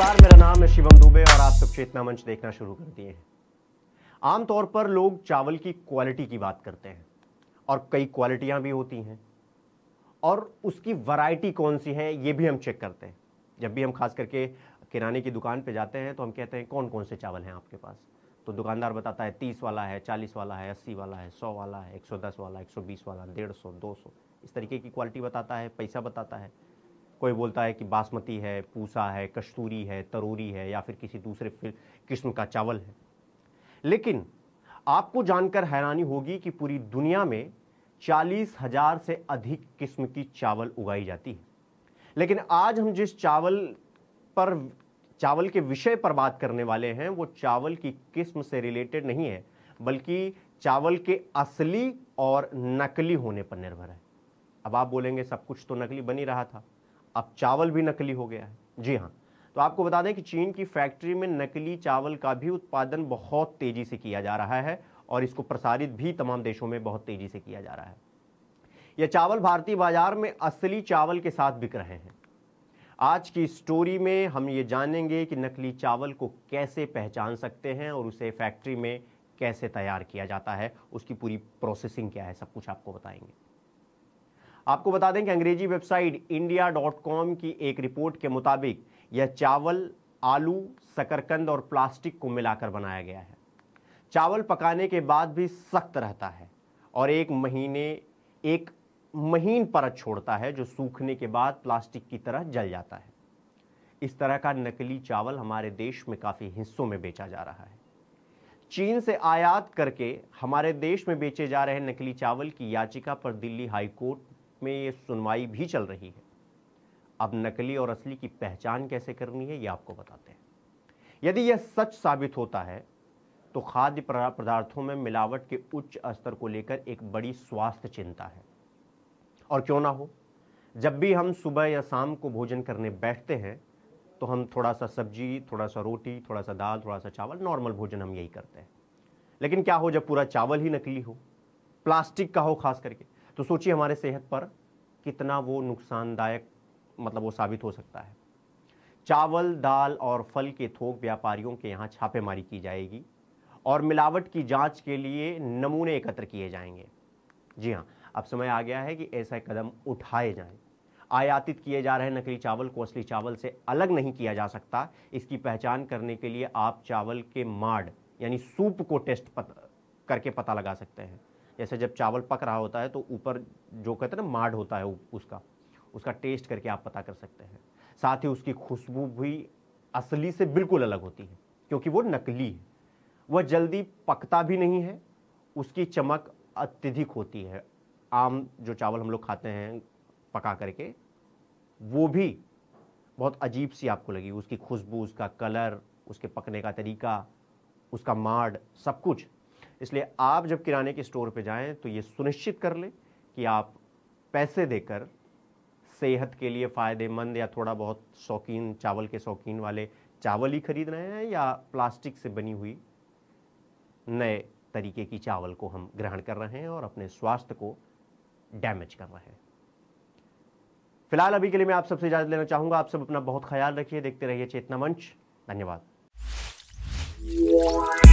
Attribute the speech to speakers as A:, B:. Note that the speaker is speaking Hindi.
A: नमस्कार मेरा नाम है शिवम दुबे और आप सब चेतना मंच देखना शुरू कर दिए हैं आमतौर पर लोग चावल की क्वालिटी की बात करते हैं और कई क्वालिटियाँ भी होती हैं और उसकी वैरायटी कौन सी है ये भी हम चेक करते हैं जब भी हम खास करके किराने की दुकान पे जाते हैं तो हम कहते हैं कौन कौन से चावल हैं आपके पास तो दुकानदार बताता है तीस वाला है चालीस वाला है अस्सी वाला है सौ वाला है एक सौ दस वाला एक सौ बीस वाला डेढ़ सौ दो सौ इस तरीके की क्वालिटी बताता है पैसा बताता है कोई बोलता है कि बासमती है पूसा है कस्तूरी है तरूरी है या फिर किसी दूसरे किस्म का चावल है लेकिन आपको जानकर हैरानी होगी कि पूरी दुनिया में चालीस हजार से अधिक किस्म की चावल उगाई जाती है लेकिन आज हम जिस चावल पर चावल के विषय पर बात करने वाले हैं वो चावल की किस्म से रिलेटेड नहीं है बल्कि चावल के असली और नकली होने पर निर्भर है अब आप बोलेंगे सब कुछ तो नकली बन ही रहा था अब चावल भी नकली हो गया है जी हाँ तो आपको बता दें कि चीन की फैक्ट्री में नकली चावल का भी उत्पादन बहुत तेज़ी से किया जा रहा है और इसको प्रसारित भी तमाम देशों में बहुत तेज़ी से किया जा रहा है यह चावल भारतीय बाजार में असली चावल के साथ बिक रहे हैं आज की स्टोरी में हम ये जानेंगे कि नकली चावल को कैसे पहचान सकते हैं और उसे फैक्ट्री में कैसे तैयार किया जाता है उसकी पूरी प्रोसेसिंग क्या है सब कुछ आपको बताएंगे आपको बता दें कि अंग्रेजी वेबसाइट इंडिया डॉट कॉम की एक रिपोर्ट के मुताबिक यह चावल आलू शकरकंद और प्लास्टिक को मिलाकर बनाया गया है चावल पकाने के बाद भी सख्त रहता है और एक महीने एक महीन परत छोड़ता है जो सूखने के बाद प्लास्टिक की तरह जल जाता है इस तरह का नकली चावल हमारे देश में काफ़ी हिस्सों में बेचा जा रहा है चीन से आयात करके हमारे देश में बेचे जा रहे नकली चावल की याचिका पर दिल्ली हाईकोर्ट में ये सुनवाई भी चल रही है अब नकली और असली की पहचान कैसे करनी है ये आपको बताते हैं यदि यह सच साबित होता है तो खाद्य पदार्थों में मिलावट के उच्च स्तर को लेकर एक बड़ी स्वास्थ्य चिंता है और क्यों ना हो जब भी हम सुबह या शाम को भोजन करने बैठते हैं तो हम थोड़ा सा सब्जी थोड़ा सा रोटी थोड़ा सा दाल थोड़ा सा चावल नॉर्मल भोजन हम यही करते हैं लेकिन क्या हो जब पूरा चावल ही नकली हो प्लास्टिक का हो खास करके तो सोचिए हमारे सेहत पर कितना वो नुकसानदायक मतलब वो साबित हो सकता है चावल दाल और फल के थोक व्यापारियों के यहाँ छापेमारी की जाएगी और मिलावट की जांच के लिए नमूने एकत्र किए जाएंगे जी हाँ अब समय आ गया है कि ऐसा कदम उठाए जाएं आयातित किए जा रहे नकली चावल को असली चावल से अलग नहीं किया जा सकता इसकी पहचान करने के लिए आप चावल के माड यानी सूप को टेस्ट पत, करके पता लगा सकते हैं जैसे जब चावल पक रहा होता है तो ऊपर जो कहते हैं ना माड होता है उसका उसका टेस्ट करके आप पता कर सकते हैं साथ ही उसकी खुशबू भी असली से बिल्कुल अलग होती है क्योंकि वो नकली है वह जल्दी पकता भी नहीं है उसकी चमक अत्यधिक होती है आम जो चावल हम लोग खाते हैं पका करके वो भी बहुत अजीब सी आपको लगी उसकी खुशबू उसका कलर उसके पकने का तरीका उसका माड सब कुछ इसलिए आप जब किराने के स्टोर पे जाएं तो ये सुनिश्चित कर लें कि आप पैसे देकर सेहत के लिए फ़ायदेमंद या थोड़ा बहुत शौकीन चावल के शौकीन वाले चावल ही खरीद रहे हैं या प्लास्टिक से बनी हुई नए तरीके की चावल को हम ग्रहण कर रहे हैं और अपने स्वास्थ्य को डैमेज कर रहे हैं फिलहाल अभी के लिए मैं आप सबसे इजाजत लेना चाहूंगा आप सब अपना बहुत ख्याल रखिए देखते रहिए चेतना मंच धन्यवाद